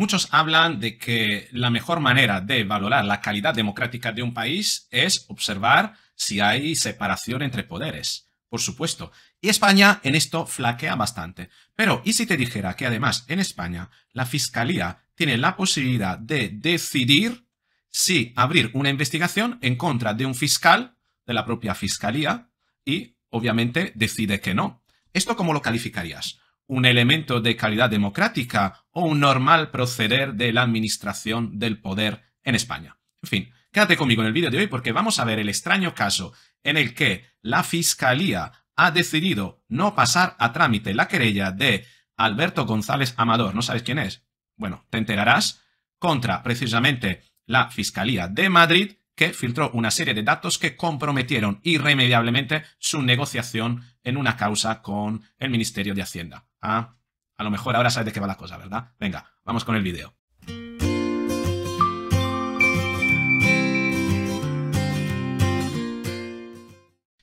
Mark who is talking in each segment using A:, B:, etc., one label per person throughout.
A: Muchos hablan de que la mejor manera de valorar la calidad democrática de un país es observar si hay separación entre poderes, por supuesto. Y España en esto flaquea bastante. Pero, ¿y si te dijera que además en España la Fiscalía tiene la posibilidad de decidir si abrir una investigación en contra de un fiscal de la propia Fiscalía y, obviamente, decide que no? ¿Esto cómo lo calificarías? un elemento de calidad democrática o un normal proceder de la administración del poder en España. En fin, quédate conmigo en el vídeo de hoy porque vamos a ver el extraño caso en el que la Fiscalía ha decidido no pasar a trámite la querella de Alberto González Amador, ¿no sabes quién es? Bueno, te enterarás, contra precisamente la Fiscalía de Madrid, que filtró una serie de datos que comprometieron irremediablemente su negociación en una causa con el Ministerio de Hacienda. Ah, a lo mejor ahora sabes de qué va la cosa, ¿verdad? Venga, vamos con el vídeo.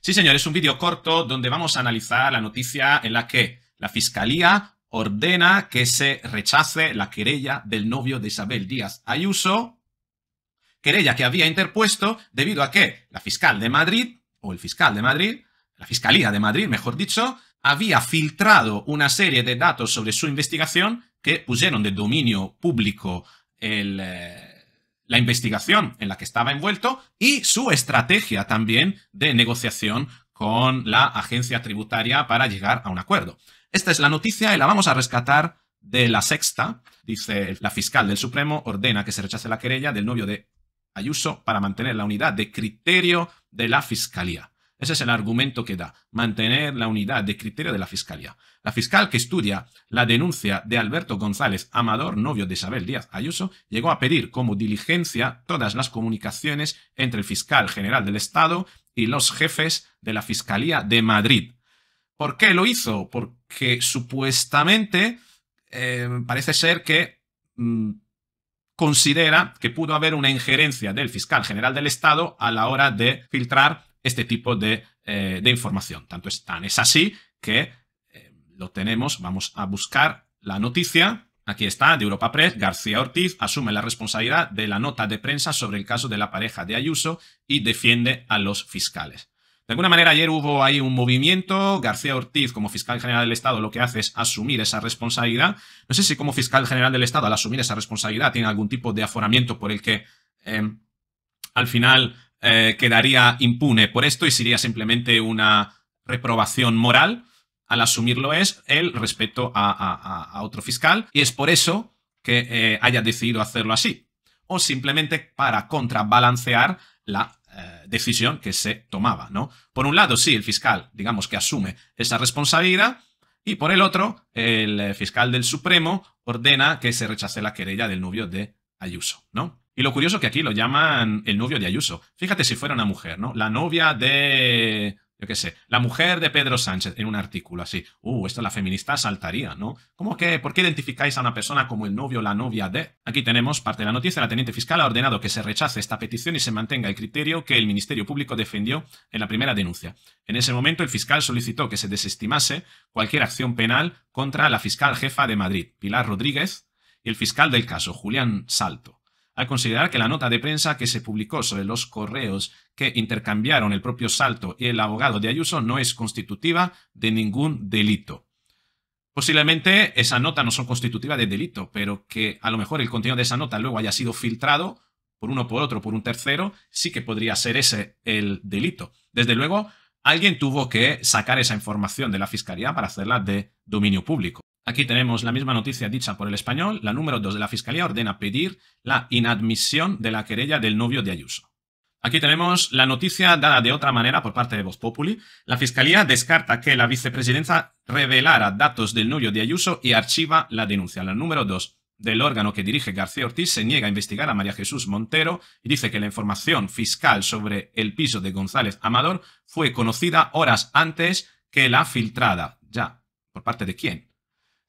A: Sí, señores, un vídeo corto donde vamos a analizar la noticia en la que la Fiscalía ordena que se rechace la querella del novio de Isabel Díaz Ayuso, querella que había interpuesto debido a que la fiscal de Madrid, o el fiscal de Madrid, la Fiscalía de Madrid, mejor dicho, había filtrado una serie de datos sobre su investigación que pusieron de dominio público eh, la investigación en la que estaba envuelto y su estrategia también de negociación con la agencia tributaria para llegar a un acuerdo. Esta es la noticia y la vamos a rescatar de la sexta. Dice, la fiscal del Supremo ordena que se rechace la querella del novio de Ayuso para mantener la unidad de criterio de la fiscalía. Ese es el argumento que da, mantener la unidad de criterio de la Fiscalía. La fiscal que estudia la denuncia de Alberto González Amador, novio de Isabel Díaz Ayuso, llegó a pedir como diligencia todas las comunicaciones entre el fiscal general del Estado y los jefes de la Fiscalía de Madrid. ¿Por qué lo hizo? Porque supuestamente eh, parece ser que mm, considera que pudo haber una injerencia del fiscal general del Estado a la hora de filtrar este tipo eh, de, información. Tanto es, tan es así que eh, lo tenemos, vamos a buscar la noticia. Aquí está, de Europa Press, García Ortiz asume la responsabilidad de la nota de prensa sobre el caso de la pareja de Ayuso y defiende a los fiscales. De alguna manera ayer hubo ahí un movimiento, García Ortiz como fiscal general del Estado lo que hace es asumir esa responsabilidad. No sé si como fiscal general del Estado al asumir esa responsabilidad tiene algún tipo de aforamiento por el que eh, al final eh, quedaría impune por esto y sería simplemente una reprobación moral. Al asumirlo es el respecto a, otro fiscal y es por eso que eh, haya decidido hacerlo así. O simplemente para contrabalancear la eh, decisión que se tomaba, ¿no? Por un lado, sí, el fiscal, digamos que asume esa responsabilidad, y por el otro, el fiscal del Supremo ordena que se rechace la querella del novio de Ayuso, ¿no? Y lo curioso es que aquí lo llaman el novio de Ayuso. Fíjate si fuera una mujer, ¿no? La novia de... Yo qué sé, la mujer de Pedro Sánchez, en un artículo así. Uh, esto la feminista saltaría, ¿no? ¿Cómo que? ¿Por qué identificáis a una persona como el novio o la novia de? Aquí tenemos parte de la noticia. La teniente fiscal ha ordenado que se rechace esta petición y se mantenga el criterio que el Ministerio Público defendió en la primera denuncia. En ese momento, el fiscal solicitó que se desestimase cualquier acción penal contra la fiscal jefa de Madrid, Pilar Rodríguez, y el fiscal del caso, Julián Salto al considerar que la nota de prensa que se publicó sobre los correos que intercambiaron el propio Salto y el abogado de Ayuso no es constitutiva de ningún delito. Posiblemente esa nota no son constitutiva de delito, pero que a lo mejor el contenido de esa nota luego haya sido filtrado por uno, por otro, por un tercero, sí que podría ser ese el delito. Desde luego, alguien tuvo que sacar esa información de la Fiscalía para hacerla de dominio público. Aquí tenemos la misma noticia dicha por el español. La número 2 de la Fiscalía ordena pedir la inadmisión de la querella del novio de Ayuso. Aquí tenemos la noticia dada de otra manera por parte de Voz Populi. La Fiscalía descarta que la vicepresidencia revelara datos del novio de Ayuso y archiva la denuncia. La número 2 del órgano que dirige García Ortiz se niega a investigar a María Jesús Montero y dice que la información fiscal sobre el piso de González Amador fue conocida horas antes que la filtrada. Ya, ¿por parte de quién?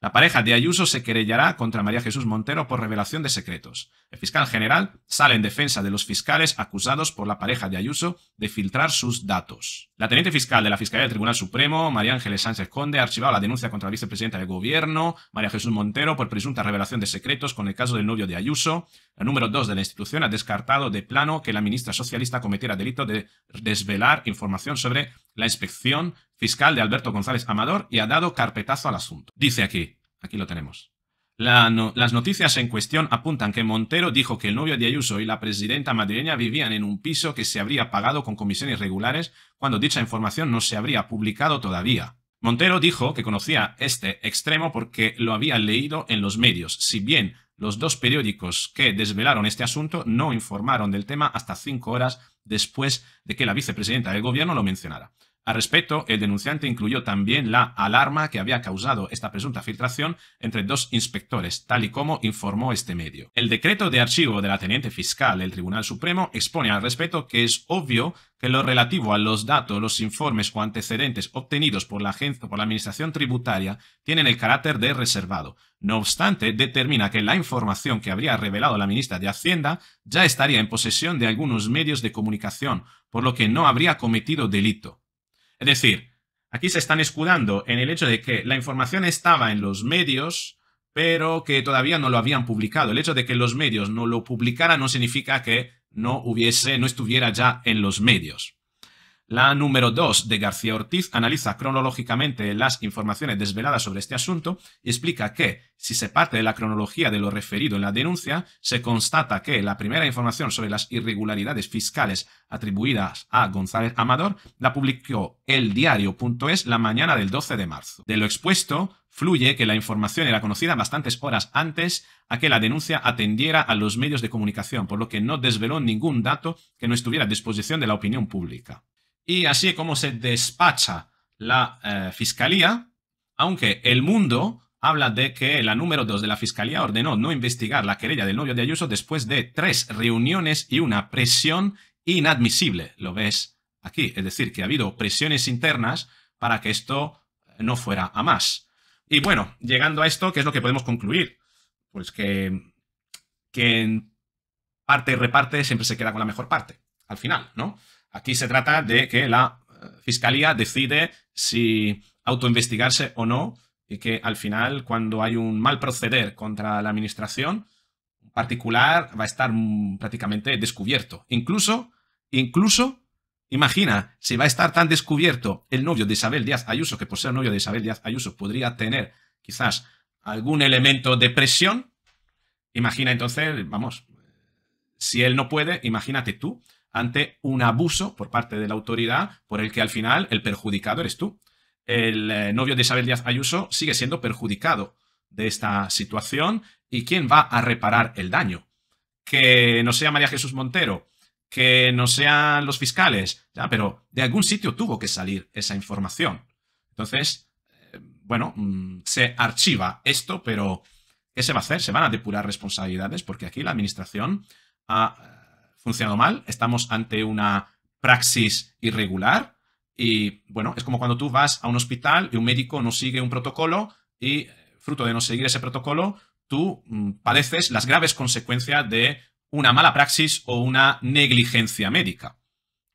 A: La pareja de Ayuso se querellará contra María Jesús Montero por revelación de secretos. El fiscal general sale en defensa de los fiscales acusados por la pareja de Ayuso de filtrar sus datos. La teniente fiscal de la Fiscalía del Tribunal Supremo, María Ángeles Sánchez Conde, ha archivado la denuncia contra la vicepresidenta del Gobierno, María Jesús Montero, por presunta revelación de secretos con el caso del novio de Ayuso. El número 2 de la institución ha descartado de plano que la ministra socialista cometiera delito de desvelar información sobre la inspección fiscal de Alberto González Amador y ha dado carpetazo al asunto. Dice aquí, aquí lo tenemos. las noticias en cuestión apuntan que Montero dijo que el novio de Ayuso y la presidenta madrileña vivían en un piso que se habría pagado con comisiones regulares cuando dicha información no se habría publicado todavía. Montero dijo que conocía este extremo porque lo había leído en los medios, si bien los dos periódicos que desvelaron este asunto no informaron del tema hasta cinco horas después de que la vicepresidenta del gobierno lo mencionara. Al respecto, el denunciante incluyó también la alarma que había causado esta presunta filtración entre dos inspectores, tal y como informó este medio. El decreto de archivo de la teniente fiscal del Tribunal Supremo expone al respecto que es obvio que lo relativo a los datos, los informes o antecedentes obtenidos por la agencia por la administración tributaria tienen el carácter de reservado. No obstante, determina que la información que habría revelado la ministra de Hacienda ya estaría en posesión de algunos medios de comunicación, por lo que no habría cometido delito. Es decir, aquí se están escudando en el hecho de que la información estaba en los medios, pero que todavía no lo habían publicado. El hecho de que los medios no lo publicaran no significa que no hubiese, no estuviera ya en los medios. La número 2 de García Ortiz analiza cronológicamente las informaciones desveladas sobre este asunto y explica que, si se parte de la cronología de lo referido en la denuncia, se constata que la primera información sobre las irregularidades fiscales atribuidas a González Amador la publicó el diario.es la mañana del 12 de marzo. De lo expuesto, fluye que la información era conocida bastantes horas antes a que la denuncia atendiera a los medios de comunicación, por lo que no desveló ningún dato que no estuviera a disposición de la opinión pública. Y así es como se despacha la eh, fiscalía, aunque el mundo habla de que la número 2 de la fiscalía ordenó no investigar la querella del novio de Ayuso después de tres reuniones y una presión inadmisible. Lo ves aquí, es decir, que ha habido presiones internas para que esto eh, no fuera a más. Y bueno, llegando a esto, ¿qué es lo que podemos concluir? Pues que, quien parte y reparte siempre se queda con la mejor parte, al final, ¿no? Aquí se trata de que la eh, fiscalía decide si autoinvestigarse o no y que al final cuando hay un mal proceder contra la administración particular va a estar mm, prácticamente descubierto. Incluso, incluso, imagina, si va a estar tan descubierto el novio de Isabel Díaz Ayuso, que por ser novio de Isabel Díaz Ayuso podría tener quizás algún elemento de presión, imagina entonces, vamos, si él no puede, imagínate tú ante un abuso por parte de la autoridad por el que al final el perjudicado eres tú. El eh, novio de Isabel Díaz Ayuso sigue siendo perjudicado de esta situación y quién va a reparar el daño. Que no sea María Jesús Montero, que no sean los fiscales, ya, pero de algún sitio tuvo que salir esa información. Entonces, eh, bueno, mm, se archiva esto, pero ¿qué se va a hacer? Se van a depurar responsabilidades porque aquí la administración ha funcionado mal, estamos ante una praxis irregular y bueno, es como cuando tú vas a un hospital y un médico no sigue un protocolo y eh, fruto de no seguir ese protocolo, tú mm, padeces las graves consecuencias de una mala praxis o una negligencia médica.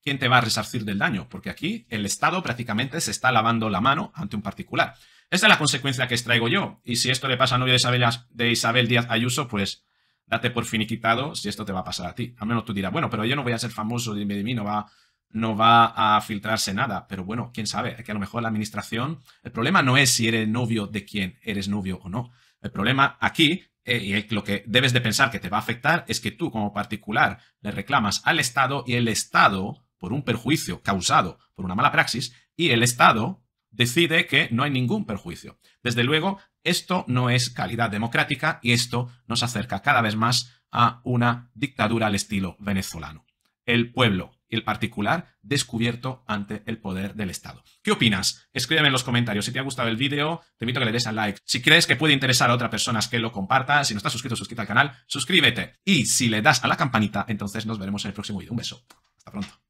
A: ¿Quién te va a resarcir del daño? Porque aquí el Estado prácticamente se está lavando la mano ante un particular. Esta es la consecuencia que extraigo yo. Y si esto le pasa a novio de Isabel, de Isabel Díaz Ayuso, pues date por finiquitado si esto te va a pasar a ti. Al menos tú dirás, bueno, pero yo no voy a ser famoso, dime de mí, no va, no va a filtrarse nada. Pero bueno, quién sabe, que a lo mejor la administración, el problema no es si eres novio de quién eres novio o no. El problema aquí, eh, y lo que debes de pensar que te va a afectar, es que tú como particular le reclamas al Estado y el Estado, por un perjuicio causado por una mala praxis, y el Estado decide que no hay ningún perjuicio. Desde luego, esto no es calidad democrática y esto nos acerca cada vez más a una dictadura al estilo venezolano. El pueblo y el particular descubierto ante el poder del Estado. ¿Qué opinas? Escríbeme en los comentarios. Si te ha gustado el vídeo, te invito a que le des al like. Si crees que puede interesar a otras personas que lo compartas, si no estás suscrito, suscríbete al canal, suscríbete. Y si le das a la campanita, entonces nos veremos en el próximo vídeo. Un beso. Hasta pronto.